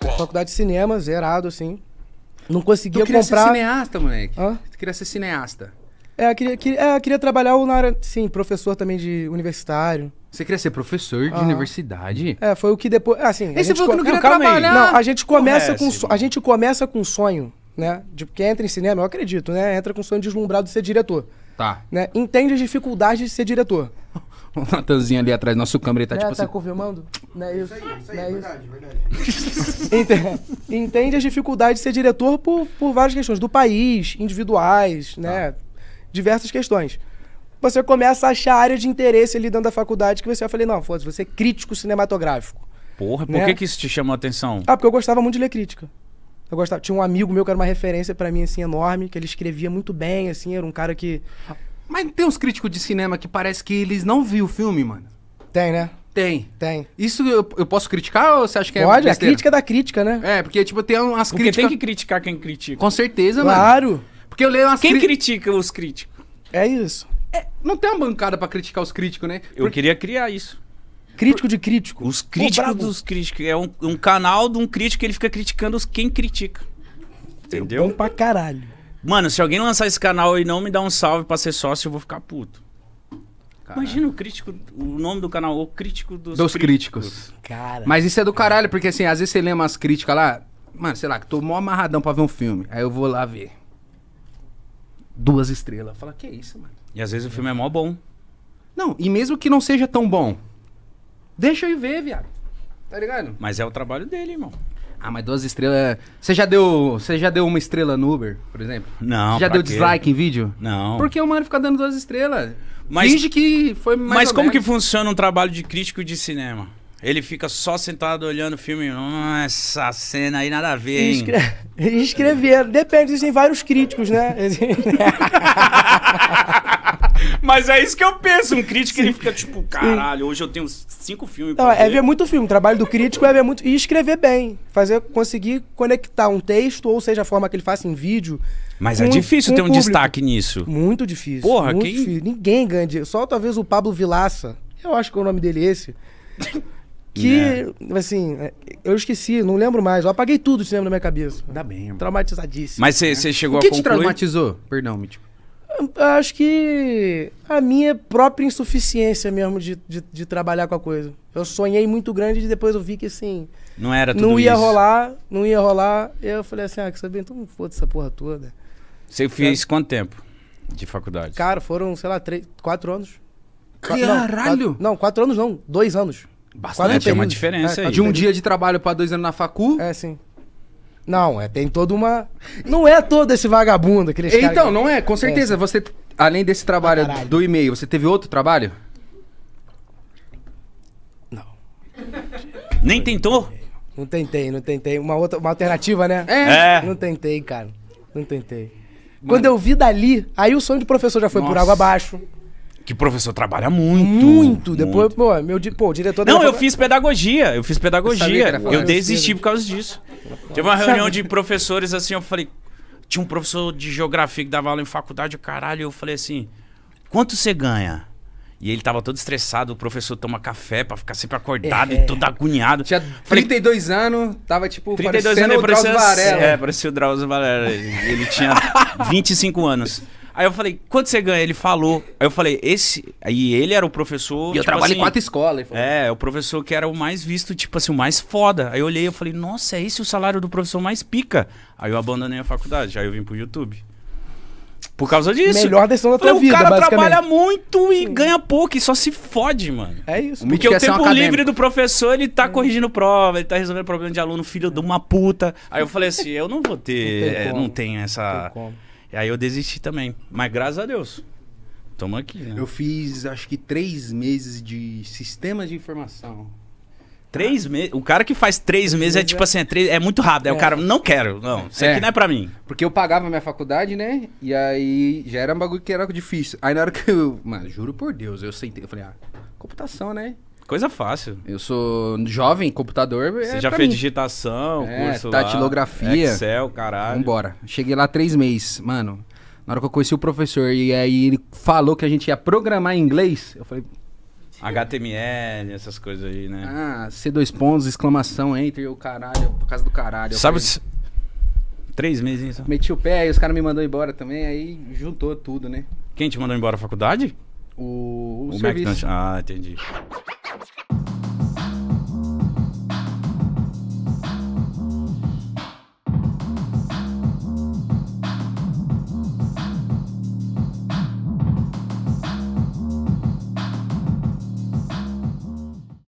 Faculdade, de cinema, zerado, assim. Não conseguia tu queria comprar. ser cineasta, moleque. Hã? Tu queria ser cineasta. É, eu queria, queria, é, eu queria trabalhar na área, sim, professor também de universitário. Você queria ser professor de ah. universidade? É, foi o que depois. É, assim, Esse falou que não queria não, trabalhar. Não, a gente começa com a gente começa com sonho, né? De porque entra em cinema, eu acredito, né? Entra com sonho deslumbrado de ser diretor. Tá. Né? Entende as dificuldades de ser diretor. O Natanzinho ali atrás, nosso câmera, ele tá né, tipo tá assim... confirmando? Não é isso? Isso aí, isso aí, é, é, é verdade, isso. verdade. Entende as dificuldades de ser diretor por, por várias questões. Do país, individuais, tá. né? Diversas questões. Você começa a achar áreas área de interesse ali dentro da faculdade que você vai falar, não, foda-se, você é crítico cinematográfico. Porra, né? por né? que, que isso te chamou a atenção? Ah, porque eu gostava muito de ler crítica. Eu gostava. Tinha um amigo meu que era uma referência para mim, assim, enorme, que ele escrevia muito bem, assim, era um cara que. Mas tem uns críticos de cinema que parece que eles não viu o filme, mano. Tem, né? Tem. Tem. Isso eu, eu posso criticar ou você acha que Pode, é. Pode, a crítica é da crítica, né? É, porque, tipo, tem umas porque críticas. tem que criticar quem critica. Com certeza, claro. mano. Claro. Porque eu leio umas Quem cri... critica os críticos? É isso. É, não tem uma bancada para criticar os críticos, né? Eu queria criar isso. Crítico de crítico. Os críticos dos críticos. É um, um, canal de um crítico que ele fica criticando os quem critica. Entendeu? Bom pra caralho. Mano, se alguém lançar esse canal e não me dar um salve pra ser sócio, eu vou ficar puto. Caralho. Imagina o crítico, o nome do canal, o crítico dos, dos críticos. críticos. Cara. Mas isso é do caralho, porque assim, às vezes você lê umas críticas lá, mano, sei lá, que tô mó amarradão pra ver um filme. Aí eu vou lá ver. Duas estrelas. Fala, que isso, mano? E às vezes o filme é mó bom. Não, e mesmo que não seja tão bom, Deixa eu ir ver, viado. Tá ligado? Mas é o trabalho dele, irmão. Ah, mas duas estrelas. Você já deu. Você já deu uma estrela no Uber, por exemplo? Não. Você já deu quê? dislike em vídeo? Não. Porque o mano fica dando duas estrelas. Mas, Finge que foi mais. Mas como menos. que funciona um trabalho de crítico de cinema? Ele fica só sentado olhando o filme. Hum, essa cena aí nada a ver, hein? Escre... Escrever. Depende, existem vários críticos, né? Mas é isso que eu penso. Um crítico, Sim. ele fica tipo, caralho, hoje eu tenho cinco filmes Não, pra é, é ver. É ver muito filme. O trabalho do crítico é ver muito... E escrever bem. Fazer, conseguir conectar um texto, ou seja, a forma que ele faça em assim, vídeo... Mas é com, é difícil ter um público. destaque nisso. Muito difícil. Porra, muito quem... Difícil. Ninguém ganha dinheiro. Só talvez o Pablo Vilaça. Eu acho que é o nome dele né? assim, é esse. Que, assim, eu esqueci, não lembro mais. Eu apaguei tudo de cinema na minha cabeça. Ainda bem. Traumatizadíssimo. Mas você né? chegou a concluir... O que te traumatizou? Perdão, Mítico acho que a minha própria insuficiência mesmo de, de, de, trabalhar com a coisa. Eu sonhei muito grande e depois eu vi que assim. Não era tudo Não ia isso. rolar, não ia rolar. eu falei assim, ah, que saber, então foda essa porra toda. Você tá fez quanto tempo de faculdade? Cara, foram, sei lá, três, quatro anos. Caralho! Não, quatro, anos não, dois anos. Bastante, é uma diferença é, aí. De um né? dia de trabalho para dois anos na facu. É, sim. Não, é, tem toda uma. Não é todo esse vagabundo então, que Então, não é, com é. certeza. É. Você, além desse trabalho ah, do e-mail, você teve outro trabalho? Não. Nem tentou? Não tentei, não tentei. Uma outra, uma alternativa, né? É. é. Não tentei, cara. Não tentei. Mano. Quando eu vi dali, aí o sonho do professor já foi Nossa. por água abaixo. Que professor trabalha muito. Muito. Depois, muito. Pô, meu, pô, o diretor... Não, eu fiz pedagogia. Eu fiz pedagogia. Eu, eu desisti por causa disso. Teve uma reunião de professores assim, eu falei. Tinha um professor de geografia que dava aula em faculdade, caralho, eu falei assim: quanto você ganha? E ele tava todo estressado, o professor toma café pra ficar sempre acordado é. e todo agoniado. Tinha 32 Falei, anos, tava tipo 32 parecendo anos, o Drauzio parecia, Varela. É, parecia o Drauzio Varela. Ele tinha 25 anos. Aí eu falei, quanto você ganha? Ele falou. Aí eu falei, esse. Aí ele era o professor. E eu tipo trabalho assim, em quatro escolas. É, o professor que era o mais visto, tipo assim, o mais foda. Aí eu olhei e falei, nossa, é esse o salário do professor mais pica. Aí eu abandonei a faculdade, aí eu vim pro YouTube. Por causa disso. Melhor decisão da tua vida, O cara trabalha muito e ganha pouco e só se fode, mano. É isso. Porque o tempo um livre do professor, ele tá é. corrigindo prova, ele tá resolvendo problema de aluno, filho de uma puta. Aí eu falei assim, eu não vou ter... Não, tem é, não essa... Não tem e aí eu desisti também. Mas graças a Deus. Tamo aqui. Né? Eu fiz acho que três meses de sistemas de informação. Três meses. O cara que faz três meses é tipo é- assim, é, três, é muito rápido. Aí é. o cara, não quero, não. Isso é. aqui não é pra mim. Porque eu pagava minha faculdade, né? E aí já era um bagulho que era difícil. Aí na hora que eu. Mano, juro por Deus, eu sentei. Eu falei, ah, computação, né? Coisa fácil. Eu sou jovem, computador. Você é já fez mim. digitação, é, curso. Tatilografia. Lá, Excel, caralho. Vambora. Cheguei lá três meses, mano. Na hora que eu conheci o professor e aí ele falou que a gente ia programar em inglês, eu falei. HTML, essas coisas aí, né? Ah, C2 pontos, exclamação, enter, o caralho, por causa do caralho. Sabe. Falei, três meses, só. Meti o pé, aí os caras me mandou embora também, aí juntou tudo, né? Quem te mandou embora? A faculdade? O, o, o serviço. Ah, entendi.